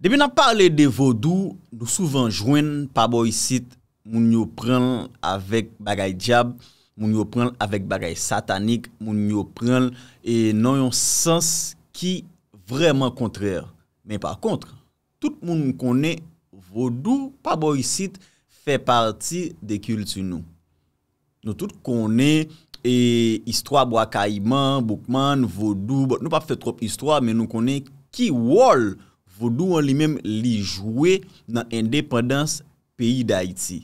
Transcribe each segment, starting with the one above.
Demi nan parle de vodou, nou souvan jwen paboy sit moun yo prel avèk bagay diab, moun yo prel avèk bagay satanik, moun yo prel e nan yon sens ki vreman kontrèr. Men par kontre, tout moun konen vodou, paboy sit, fè parti de kilti nou. Nou tout konen e istwa bo akayman, bokman, vodou, nou pa fè trop istwa men nou konen ki wol. Vodouan li mèm li jwe nan indépendans peyi d'Haïti.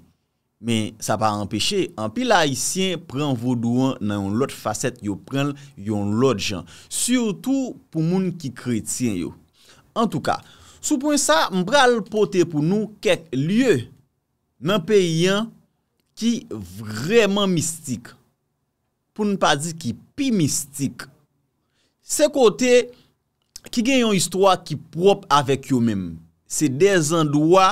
Men sa pa empèche, an pi la Haitien pren vodouan nan yon lot facet yo pren yon lot jan. Surtou pou moun ki kretien yo. En tout ka, sou pwen sa mbra l pote pou nou kek lye nan peyi yon ki vreman mistik. Poun pa di ki pi mistik. Se kote... Ki gen yon histwa ki prop avèk yo mèm? Se dez an do a,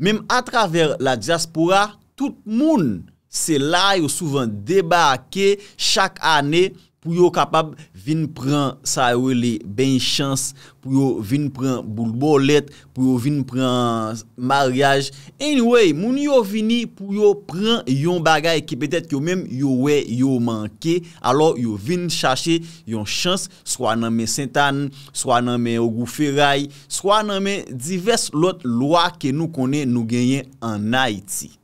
mèm a travèr la diaspora, tout moun se la yo souvan debake chak anè mèm. pou yo kapab vin pran sawele ben chans, pou yo vin pran bulbolet, pou yo vin pran mariage. Anyway, moun yo vini pou yo pran yon bagay ki petet yo menm yo we yo manke, alo yo vin chache yon chans swa nanmen Sintan, swa nanmen Ogou Feray, swa nanmen divers lot lwa ke nou konen nou genyen an Haiti.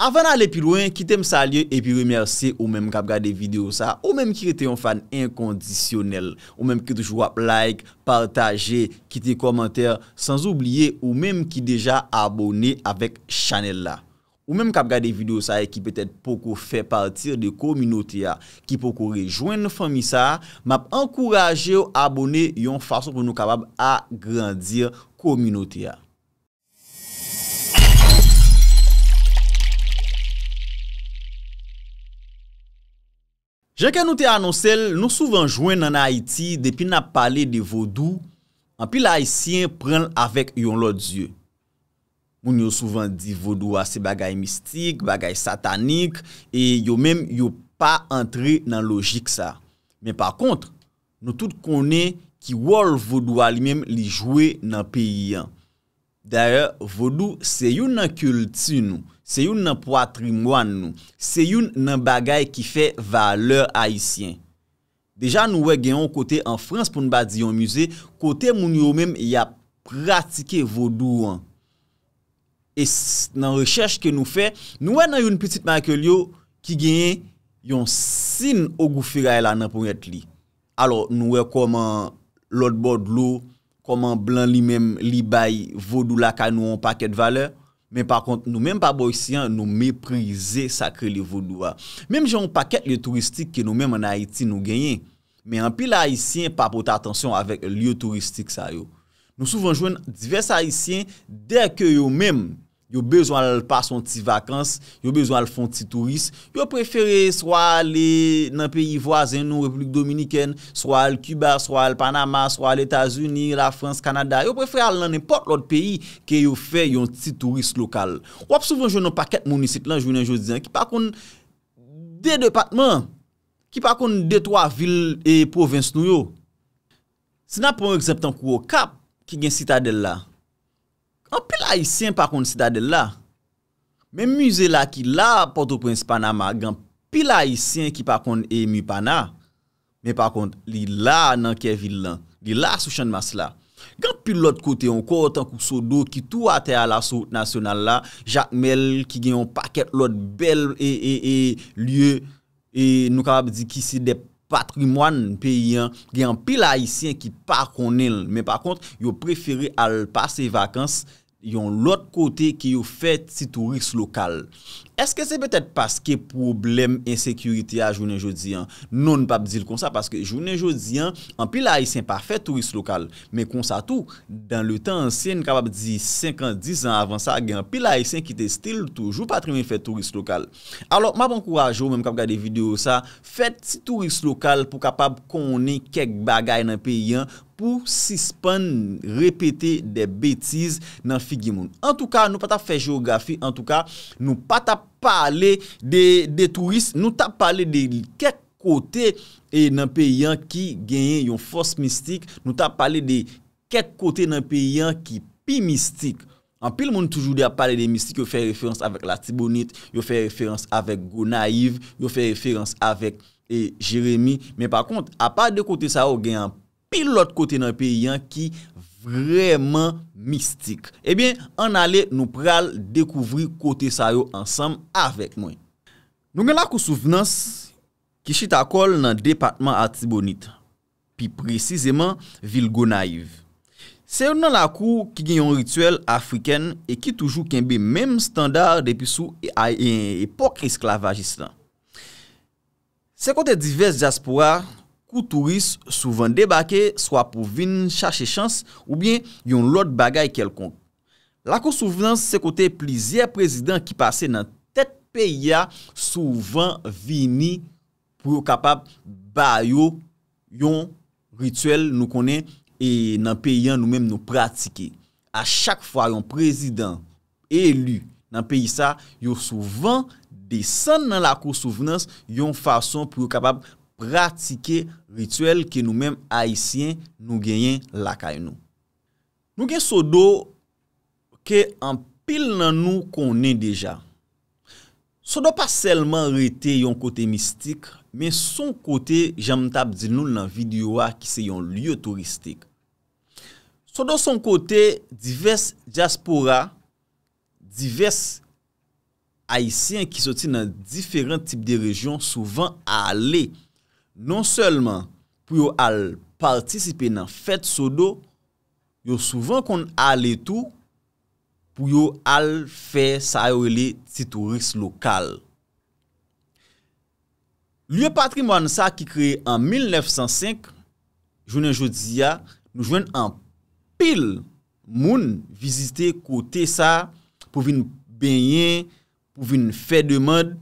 Avan ale pi louen, kitem sa liye epi remersi ou menm kap gade video sa, ou menm ki rete yon fan inkondisyonel, ou menm ki toujou ap like, partaje, kite komenter, sans oubliye, ou menm ki deja abone avek chanel la. Ou menm kap gade video sa e ki petet pokou fe partir de kominote ya, ki pokou rejoen nou fami sa, map ankouraje ou abone yon fason pou nou kabab agrandir kominote ya. Je ke nou te anonsel, nou souvan jwen nan Haiti depi nan pale de Vodou, anpi la Haitien pren avèk yon lot zye. Moun yo souvan di Vodou ase bagay mistik, bagay satanik, e yo menm yo pa entre nan logik sa. Men par kontre, nou tout konen ki wol Vodou alimem li jwe nan peyi an. Daya, Vodou se yo nan kulti nou, Se yon nan poatri mwan nou, se yon nan bagay ki fe valeur haisyen. Deja nou we genyon kote en Frans pou nou ba diyon muse, kote moun yo menm ya pratike vodou an. E nan rechers ke nou fe, nou we nan yon petit makyo liyo ki genyon yon sin ogou firae la nan pou net li. Alo nou we koman lot bod lou, koman blan li menm li bay vodou la ka nou an paket valeur. Men pa kont nou menm pa boisyen nou meprize sakre li vo lwa. Menm joun paket liye turistik ki nou menm an Haiti nou genyen. Men an pi la Haitien pa pota atensyon avèk liye turistik sa yo. Nou souvan joun divers Haitien dek yo menm. yo bezwan al pa son ti vakans, yo bezwan al fon ti turis, yo preferi swa al nan peyi voazen nou Republik Dominiken, swa al Cuba, swa al Panama, swa al Etasuni, la Frans, Kanada, yo preferi al nan nepot lout peyi ke yo fe yon ti turis lokal. Wap souvan joun nou paket mounisit lan, jounen joun diyan, ki pa kon de depatman, ki pa kon de twa vil e provins nou yo. Si nan pon ekseptan kou o kap, ki gen sitadel la, An pil haisyen pa konde sida de la. Men muse la ki la Port-au-Prince Panama, gen pil haisyen ki pa konde e Mipana. Men pa konde li la nan kye vil lan. Li la sou chan mas la. Gen pil lot kote yon kote, an kou so do ki tou ate a la sou nasyonal la, Jacques Mel, ki gen yon paket lot bel e, e, e, liye, e nou kabab di ki si de patrimoine pe yon. Gen pil haisyen ki pa kone l. Men pa konde yo preferi al pase vakansi, Yon lot kote ki yo fet ti turist lokal. Eske se betet paske problem, insekurity a jounen jodi an? Non pa bdil konsa, paske jounen jodi an, an pil a isen pa fet turist lokal. Men konsa tou, dan le tan ansen, kapab di 5 an, 10 an avan sa gen, pil a isen ki te stil toujou patrimen fet turist lokal. Alo, ma bonkourajou, menm kap gade video sa, fet ti turist lokal pou kapab koni kek bagay nan peyan pou sispan repete de betize nan figi moun. En tout ka, nou pata fe geografi, en tout ka, nou pata pale de turist, nou ta pale de kek kote nan pe yon ki genye yon fos mistik, nou ta pale de kek kote nan pe yon ki pi mistik. An pi l moun toujou de a pale de mistik, yo fe referans avèk la Tibonite, yo fe referans avèk Gounaïve, yo fe referans avèk Jérémy, men pa kont, a pa de kote sa ou genye an, pil lot kote nan pe yon ki vreman mistik. Ebyen, eh an ale nou pral dekouvri kote sa yo ansam avek mwen. Nou gen lakou souvenans ki chit akol nan depatman atibonit, pi prezizeman vilgo naiv. Se yon nan lakou ki gen yon rituel afriken e ki toujou ken be menm standar depi sou epok esklavajistan. Se kote divers jaspora, koutourist souvan debake, swa pou vin chache chans, ou bien yon lot bagay kelkon. La kousouvenans se kote plizye prezident ki pase nan tet peya souvan vini pou yo kapab bayo yon rituel nou konen e nan peyan nou menm nou pratike. A chak fwa yon prezident elu nan peyi sa, yo souvan desen nan la kousouvenans yon fason pou yo kapab bayo. Pratike rituel ke nou menm haisyen nou genyen lakay nou. Nou genye sodo ke an pil nan nou konen deja. Sodo pa selman rete yon kote mistik, men son kote jam tab di nou nan video a ki se yon liyo turistik. Sodo son kote divers diaspora, divers haisyen ki soti nan diferent tip de rejyon souvan a ale. Non selman pou yo al Partisipe nan fèt sodo Yo souvan kon al etou Pou yo al Fè sa yo le Titouris lokal Lye patrimwan sa ki kre en 1905 Jounen joudiya Nou jounen an pil Moun vizite kote sa Pou vin benyen Pou vin fè demad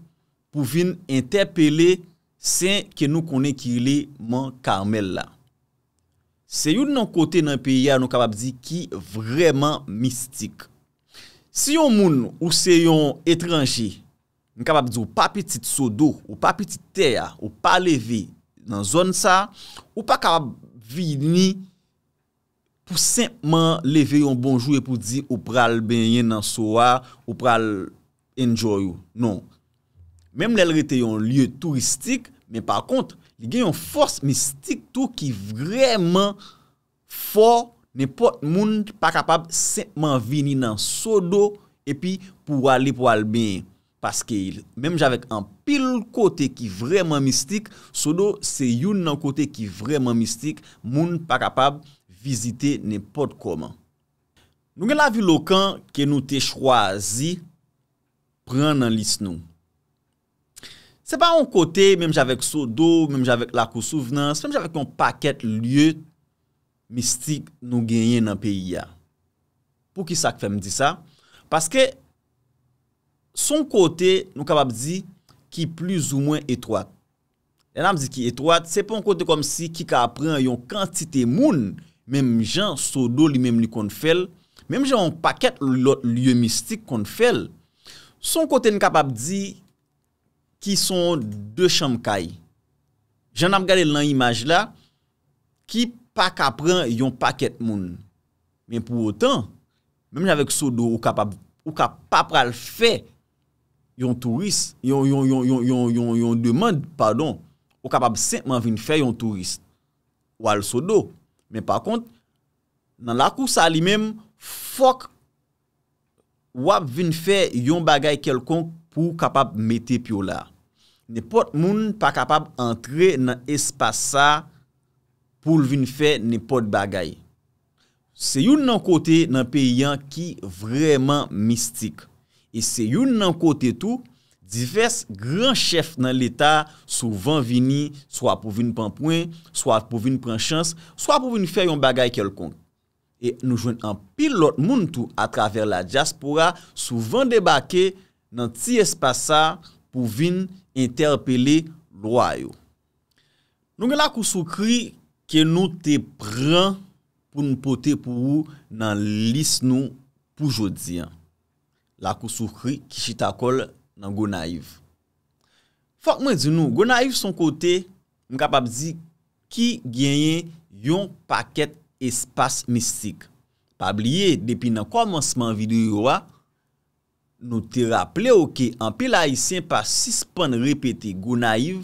Pou vin entepelè Sen ke nou konen ki li man karmel la. Se yon nan kote nan piya nou kapab di ki vreman mistik. Si yon moun ou se yon etranji, nou kapab di ou pa petit sodo, ou pa petit teya, ou pa leve nan zon sa, ou pa kapab vini pou sen man leve yon bonjou e pou di ou pral benye nan sowa, ou pral enjoyo, nou. Mem lèl rete yon liye touristik, men par kont, li gen yon fos mistik tou ki vreman for, ne pot moun pa kapab sentman vini nan sodo, epi pou wali pou alben, paske il. Mem javek an pil kote ki vreman mistik, sodo se yon nan kote ki vreman mistik, moun pa kapab vizite ne pot koman. Nou gen la vilokan ke nou te chwazi, pren nan lis nou. se pa an kote menm javek sodo, menm javek lakou souvenans, menm javek yon paket lye mistik nou genyen nan peyi ya. Pou ki sak fe mdi sa? Paske son kote nou kapab di ki plus ou mwen etroat. Enam di ki etroat, se pa an kote kom si ki ka apren yon kantite moun, menm jen sodo li menm li kon fel, menm jen yon paket lye mistik kon fel, son kote nou kapab di... Ki son de chamkay. Jan ap gade lan imaj la, ki pa kapran yon paket moun. Men pou otan, men javek sodo, ou kapap pral fe, yon turist, yon yon yon yon yon yon yon yon yon demand, pardon, ou kapap sentman vin fe yon turist, wal sodo. Men pa kont, nan lakou sa li men, fok, wap vin fe yon bagay kelkon, pou kapap mette pyola. Nè pot moun pa kapab antre nan espasa pou vin fe nè pot bagay. Se youn nan kote nan peyi an ki vreman mistik. E se youn nan kote tou, divers gran chef nan l'Etat souvan vini, swa pou vin panpwen, swa pou vin pran chans, swa pou vin fe yon bagay kelkong. E nou jwen an pilot moun tou a traver la diaspora, souvan debake nan ti espasa, pou vin interpele lwa yo. Nou gen lakou soukri ke nou te pran pou nou pote pou ou nan lis nou pou jodi an. Lakou soukri ki chita kol nan Gonaiv. Fak mwen di nou, Gonaiv son kote mkapap di ki genye yon paket espas mistik. Pabliye depi nan komanseman videyo yo a, nou te rapple ou ki an pi la hisyen pa sispan repete gounayiv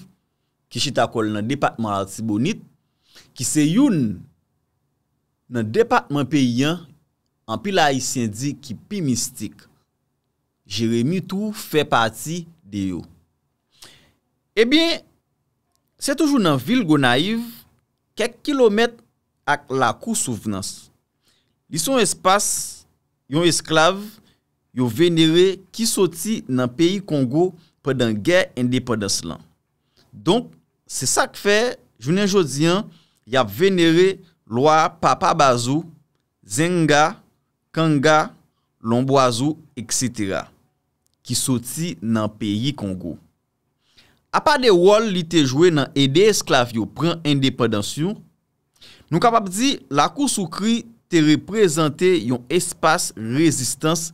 ki chita kol nan depatman arti bonit, ki se youn nan depatman pe yon an pi la hisyen di ki pi mistik, jeremi tou fe pati de yo. E eh bin, se toujoun nan vil gounayiv, kek kilomet ak la kousouf nans. Li son espas yon esklav, yo venere ki soti nan peyi Kongo preden gen indepedans lan. Donk, se sak fe, jounen jodian, ya venere loa papabazu, zenga, kanga, lomboazu, etc. ki soti nan peyi Kongo. Apa de wol li te jwe nan ede esklav yo prend indepedans yon, nou kapap di, la kousou kri te reprezenten yon espas rezistans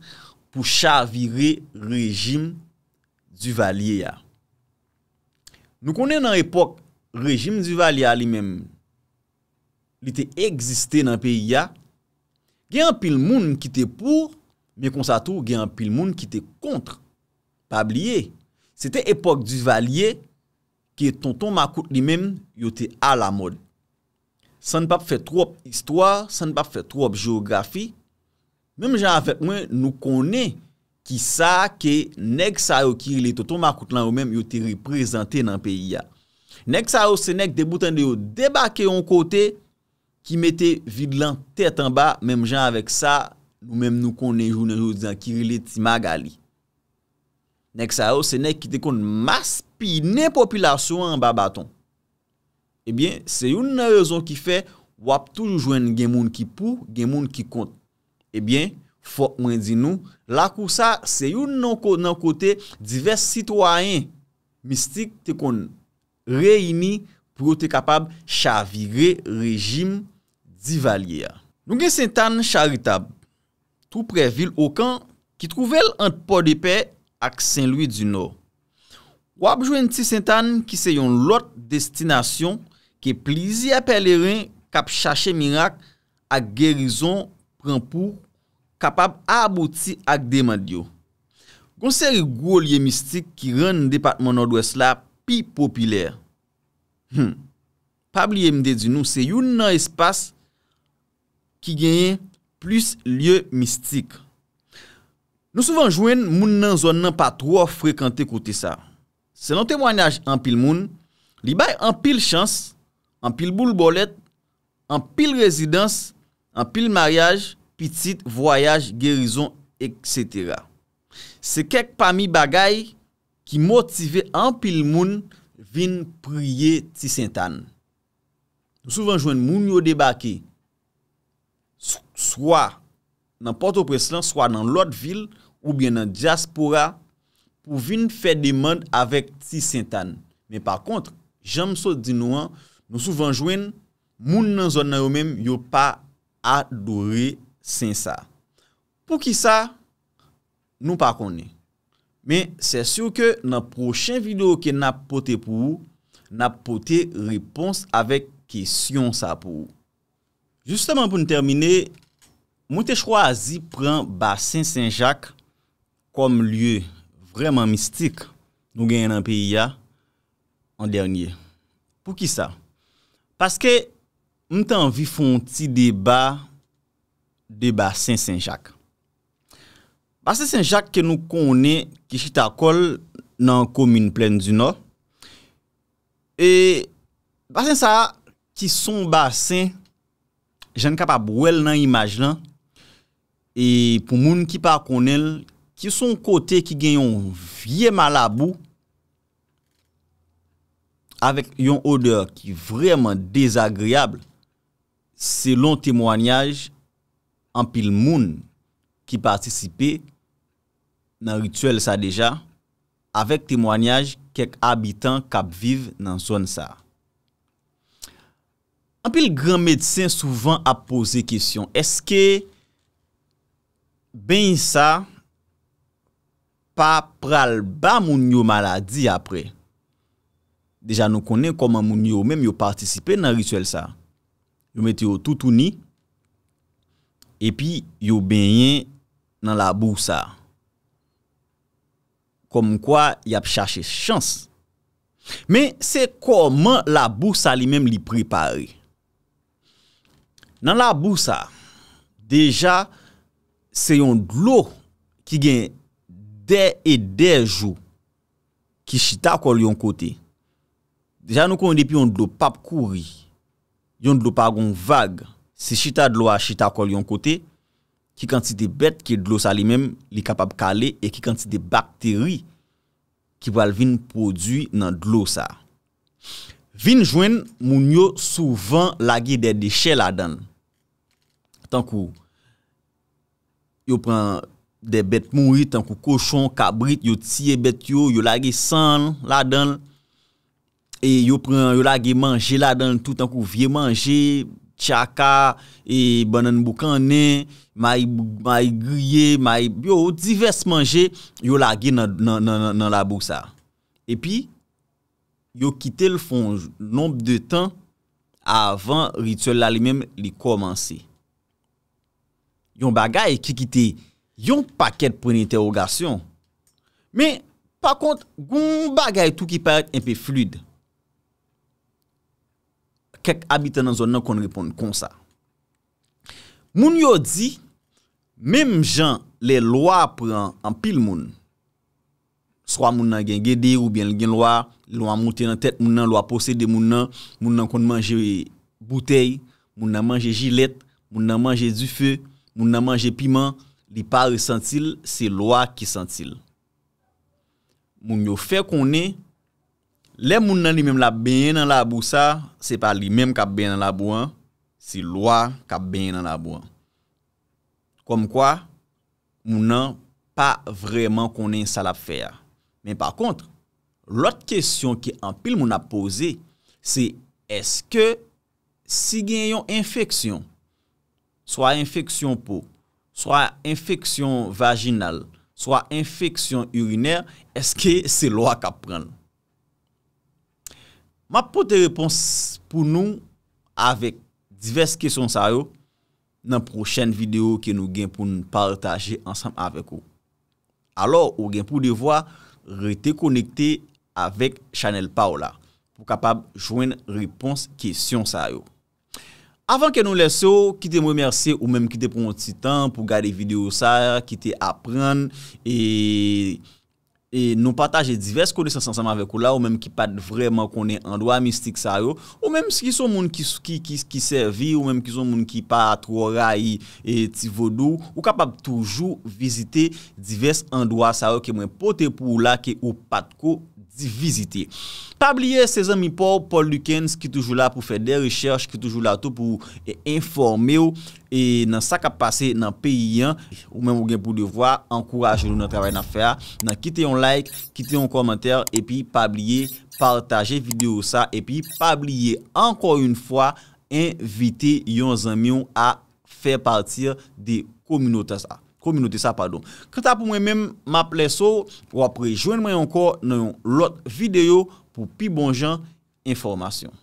pou chavire rejim du valye ya. Nou konen nan epok rejim du valye li men, li te egziste nan peyi ya, gen apil moun ki te pou, mi kon sa tou gen apil moun ki te kontre, pa blye. Sete epok du valye, ki e ton ton makout li men, yo te ala mod. San pa fe trop istwa, san pa fe trop geografi, Mèm jan avèk mwen nou konè ki sa ke nek sa yo kirli toto makout lan ou mèm yo te reprezentè nan peyi ya. Nek sa yo se nek deboutan de yo debake yon kote ki metè vid lan tèt an ba mèm jan avèk sa nou mèm nou konè jou nan jou diyan kirli ti magali. Nek sa yo se nek ki te kon mas pi ne populasyon an ba baton. Ebyen se yon nou nan rezon ki fè wap toujou jwen gen moun ki pou, gen moun ki kont. Ebyen, fok mwen di nou, la kousa se yon nan kote divers sitwayen mistik te kon reyini pou yo te kapab chavire rejim di valye ya. Nou gen Sintan charitab, tou pre vil okan ki trouvel ant po de pe ak Saint-Louis du Nord. Wap jwen ti Sintan ki se yon lot destinasyon ke plizi apeleren kap chache mirak ak gerizon pran pou kapab a aboti ak deman diyo. Gonseri gwo liye mistik ki ren depatman nodwes la pi popilyer. Hmm, pab liye mde di nou se yon nan espas ki genye plus liye mistik. Nou souvan jwen moun nan zon nan patro frekante kote sa. Se nan temwanyaj an pil moun, li bay an pil chans, an pil bulbolet, an pil rezidans, An pil maryaj, pitit, voyaj, gerizon, etc. Se kek pa mi bagay ki motive an pil moun vin priye ti Sintan. Nou souvan jwen moun yo debake, swa nan Port-au-Preslan, swa nan lot vil, ou bien nan diaspora, pou vin fe deman avèk ti Sintan. Men par kontre, jam sou di nou an, nou souvan jwen moun nan zon nan yo menm yo pa, Adore sen sa Pou ki sa Nou pa konen Men se sur ke nan prochen video Ke nan pote pou Nan pote repons avek Kesyon sa pou Justeman pou nou termine Mwen te chro azi pran Basen sen jak Kom lye vreman mistik Nou genyen nan piya An dernye Pou ki sa Paske mwen tan vi fon ti deba deba Saint-Saint-Jacques. Basen Saint-Jacques ke nou konen ki chita kol nan komine plen du nord. E basen sa ki son basen jan kapab wèl nan imaj lan e pou moun ki pa konen ki son kote ki gen yon vie malabou avèk yon odeur ki vreman dezagriable Selon temwanyaj, anpil moun ki partisipe nan rituel sa deja, avek temwanyaj kek abitan kap vive nan son sa. Anpil gran medisen souvan ap pose kisyon, eske ben sa pa pral ba moun yo maladi apre? Deja nou konen koman moun yo menm yo partisipe nan rituel sa. yo meti yo toutouni, epi yo benyen nan la bousa. Kom kwa yap chache chans. Men se koman la bousa li menm li prepare. Nan la bousa, deja se yon dlo ki gen der e der jou ki chita kol yon kote. Deja nou kon depi yon dlo pap kouri, Yon dlo pa gong vague, se chita dlo a chita kol yon kote, ki kantite bet ki dlo sa li mem li kapab kale e ki kantite bakteri ki val vin produ nan dlo sa. Vin jwen moun yo souvan lage de deshe la dan. Tan kou yo pran de bet mouri, tan kou koshon, kabrit, yo tie bet yo, yo lage san la dan. E yo prenen yo lage manje la dan tout an kou vie manje, tchaka, e banan bokan nen, may griye, may... Yo, divers manje, yo lage nan la bousa. E pi, yo kite l fonj, nombe de tan avan rituel la li menm li komanse. Yon bagay ki kite, yon paket prene interogasyon. Me, pa kont, goun bagay tou ki payet enpe fluid. Kek abitan nan zon nan kon ripon kon sa. Moun yo di, mem jan le loa pran an pil moun, swa moun nan gen gede ou bien gen loa, loa mouten nan tet, moun nan loa pose de moun nan, moun nan kon manje butey, moun nan manje jilet, moun nan manje du fe, moun nan manje piman, li pa resantil, se loa ki santil. Moun yo fe konen, Le moun nan li mem la benye nan la abou sa, se pa li mem ka benye nan la abou an, se lwa ka benye nan la abou an. Kom kwa, moun nan pa vreman konen sa la fè. Men pa kont, lot kèsyon ki anpil moun apose, se eske si genyon infeksyon, swa infeksyon pou, swa infeksyon vaginal, swa infeksyon uriner, eske se lwa ka pren lwa. Ma pou te repons pou nou avèk divers kesyon sa yo nan prochen videyo ke nou gen pou nou partaje ansam avèk ou. Alo ou gen pou devwa rete konekte avèk chanel pa ou la pou kapab jwen repons kesyon sa yo. Avan ke nou leso, kite mou emersi ou menm kite pon ti tan pou gade videyo sa, kite apren e... E nou pataje divers kone san sanman vek ou la ou menm ki pat vreman kone andwa mistik sa yo ou menm ki son moun ki servi ou menm ki son moun ki pat rora yi e ti vodou ou kapab toujou vizite divers andwa sa yo ke mwen pote pou ou la ke ou pat ko. di vizite. Pabliye se zami Paul, Paul Lukens ki toujou la pou fe de recherche, ki toujou la tou pou informe ou, e nan sa ka pase nan peyi an, ou men moun gen pou de vwa, ankouraj nou nan trabay nan fe a, nan kite yon like, kite yon komenter, e pi pabliye partaje video sa, e pi pabliye anko yon fwa invite yon zami yon a fe partir de komino tas a. Komunite sa padon. Krita pou mwen men, map leso, wapre, jwen mwen yon kor, nou yon lot video, pou pi bon jan, informasyon.